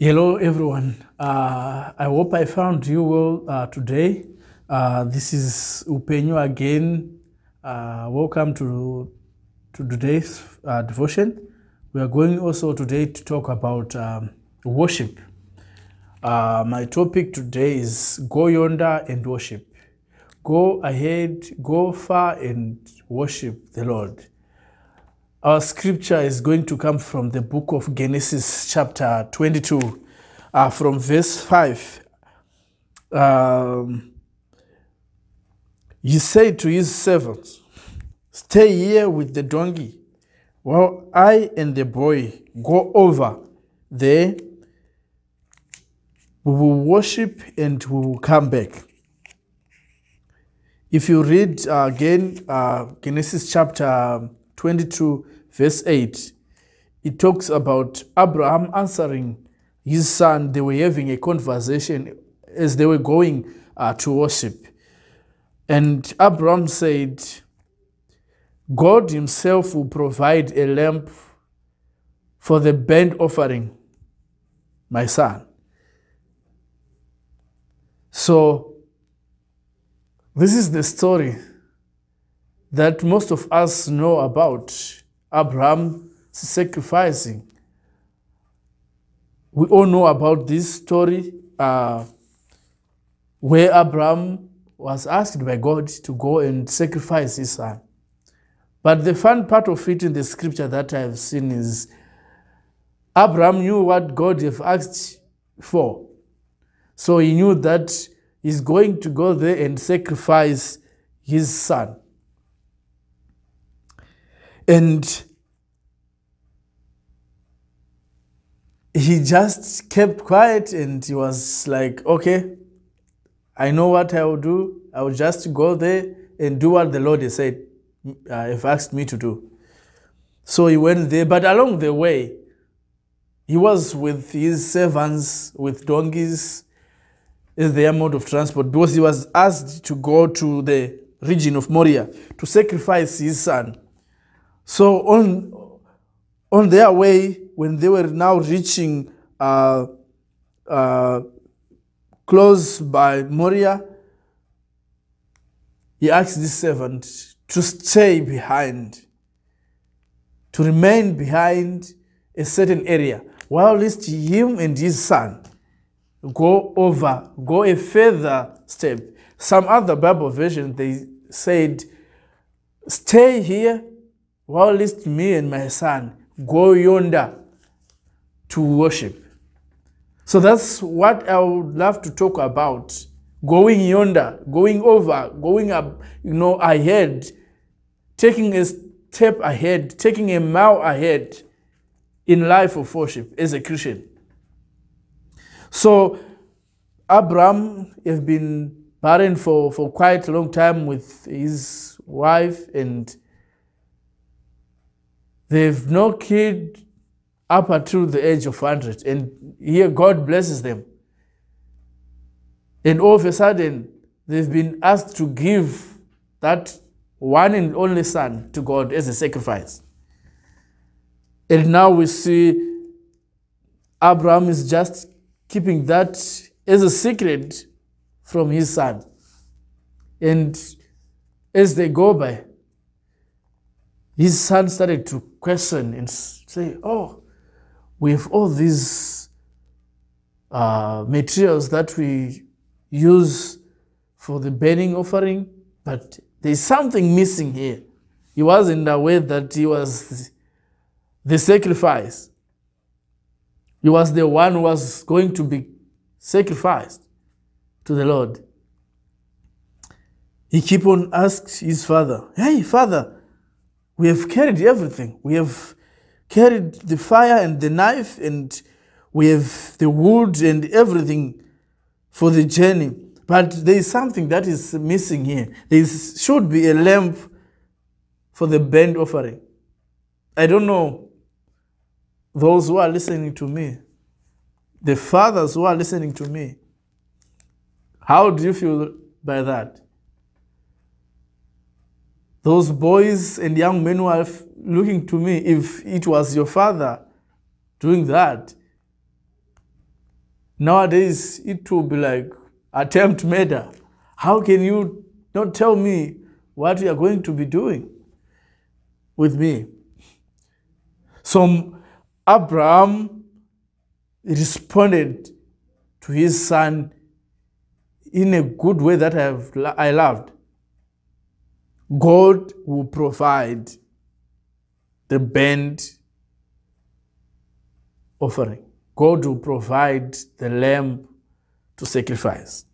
Hello, everyone. Uh, I hope I found you well uh, today. Uh, this is Upenyo again. Uh, welcome to, to today's uh, devotion. We are going also today to talk about um, worship. Uh, my topic today is Go Yonder and Worship. Go ahead, go far and worship the Lord. Our scripture is going to come from the book of Genesis, chapter 22, uh, from verse 5. Um, he said to his servants, Stay here with the donkey, while I and the boy go over there. We will worship and we will come back. If you read uh, again uh, Genesis chapter 22, verse 8, it talks about Abraham answering his son. They were having a conversation as they were going uh, to worship. And Abraham said, God Himself will provide a lamp for the burnt offering, my son. So, this is the story that most of us know about Abraham sacrificing. We all know about this story uh, where Abraham was asked by God to go and sacrifice his son. But the fun part of it in the scripture that I have seen is Abraham knew what God have asked for. So he knew that he's going to go there and sacrifice his son. And he just kept quiet and he was like, okay, I know what I will do. I will just go there and do what the Lord has said, uh, have asked me to do. So he went there, but along the way, he was with his servants, with donkeys, is their mode of transport, because he was asked to go to the region of Moria to sacrifice his son. So on, on their way, when they were now reaching uh, uh, close by Moria, he asked this servant to stay behind, to remain behind a certain area, while lest him and his son go over, go a further step. Some other Bible version, they said, stay here Whilst me and my son go yonder to worship. So that's what I would love to talk about. Going yonder, going over, going up, you know, ahead, taking a step ahead, taking a mile ahead in life of worship as a Christian. So Abram has been barren for, for quite a long time with his wife and they have no kid up until the age of 100. And here God blesses them. And all of a sudden, they've been asked to give that one and only son to God as a sacrifice. And now we see Abraham is just keeping that as a secret from his son. And as they go by, his son started to question and say, Oh, we have all these uh, materials that we use for the burning offering, but there's something missing here. He wasn't aware that he was the sacrifice. He was the one who was going to be sacrificed to the Lord. He kept on asking his father, Hey, father, we have carried everything. We have carried the fire and the knife, and we have the wood and everything for the journey. But there is something that is missing here. There is, should be a lamp for the burnt offering. I don't know those who are listening to me, the fathers who are listening to me. How do you feel by that? Those boys and young men were looking to me if it was your father doing that. Nowadays, it will be like attempt murder. How can you not tell me what you are going to be doing with me? So Abraham responded to his son in a good way that I, have, I loved. God will provide the burnt offering. God will provide the lamb to sacrifice.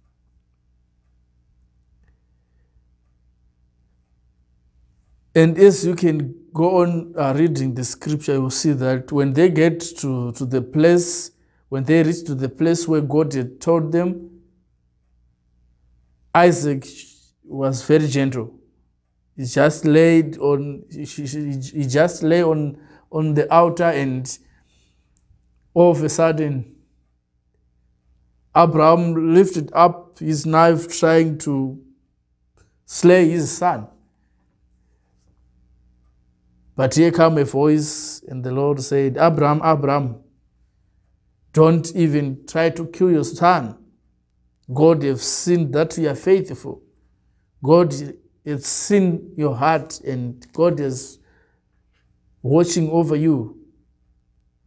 And as you can go on uh, reading the scripture, you will see that when they get to, to the place, when they reach to the place where God had told them, Isaac was very gentle he just laid on, he just lay on, on the altar and all of a sudden, Abraham lifted up his knife trying to slay his son. But here came a voice, and the Lord said, Abraham, Abraham, don't even try to kill your son. God have seen that you are faithful. God it's in your heart, and God is watching over you.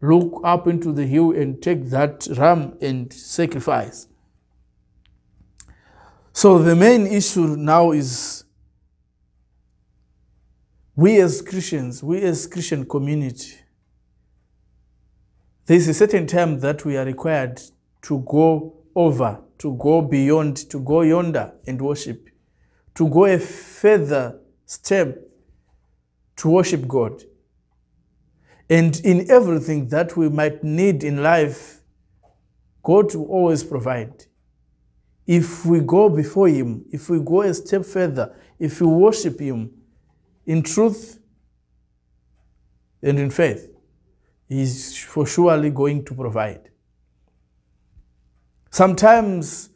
Look up into the hill and take that ram and sacrifice. So, the main issue now is we as Christians, we as Christian community, there is a certain time that we are required to go over, to go beyond, to go yonder and worship to go a further step to worship God. And in everything that we might need in life, God will always provide. If we go before Him, if we go a step further, if we worship Him in truth and in faith, He's for surely going to provide. Sometimes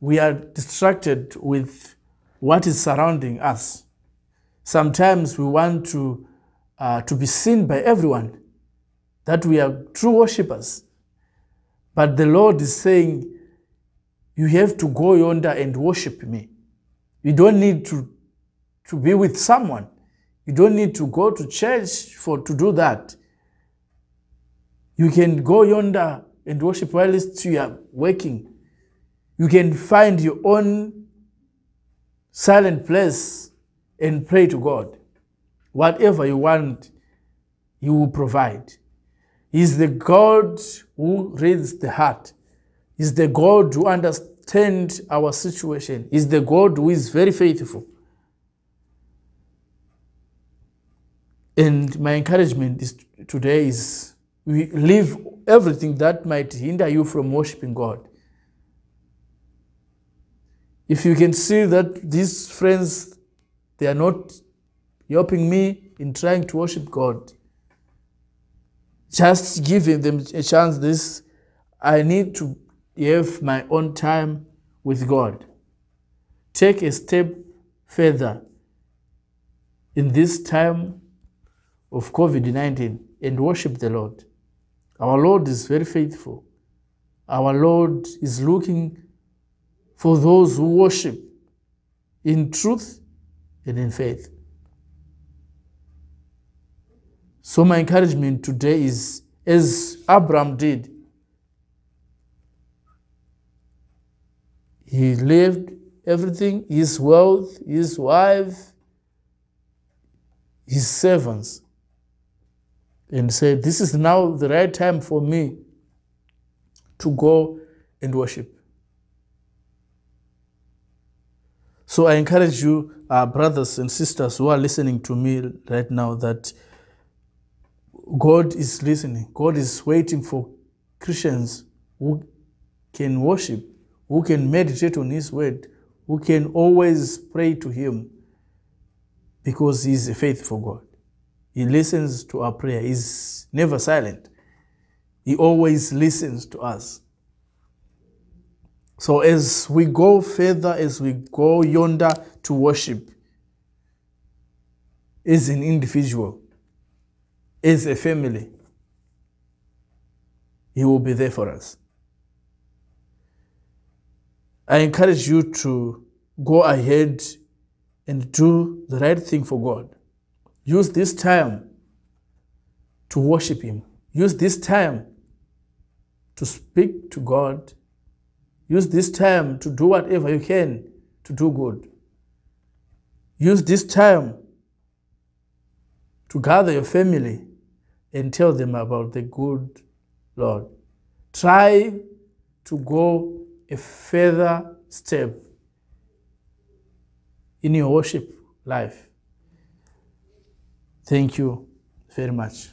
we are distracted with what is surrounding us. Sometimes we want to, uh, to be seen by everyone that we are true worshippers. But the Lord is saying, You have to go yonder and worship me. You don't need to, to be with someone. You don't need to go to church for to do that. You can go yonder and worship whilst you are working. You can find your own silent place and pray to God. Whatever you want, He will provide. is the God who reads the heart. is the God who understands our situation. is the God who is very faithful. And my encouragement is today is we leave everything that might hinder you from worshiping God. If you can see that these friends, they are not helping me in trying to worship God, just giving them a chance. This, I need to have my own time with God. Take a step further in this time of COVID 19 and worship the Lord. Our Lord is very faithful. Our Lord is looking for those who worship in truth and in faith. So, my encouragement today is as Abram did, he lived everything his wealth, his wife, his servants, and said, This is now the right time for me to go and worship. So I encourage you, uh, brothers and sisters who are listening to me right now, that God is listening. God is waiting for Christians who can worship, who can meditate on His word, who can always pray to Him because He is a faithful God. He listens to our prayer, He's never silent. He always listens to us. So as we go further, as we go yonder to worship, as an individual, as a family, He will be there for us. I encourage you to go ahead and do the right thing for God. Use this time to worship Him. Use this time to speak to God Use this time to do whatever you can to do good. Use this time to gather your family and tell them about the good Lord. Try to go a further step in your worship life. Thank you very much.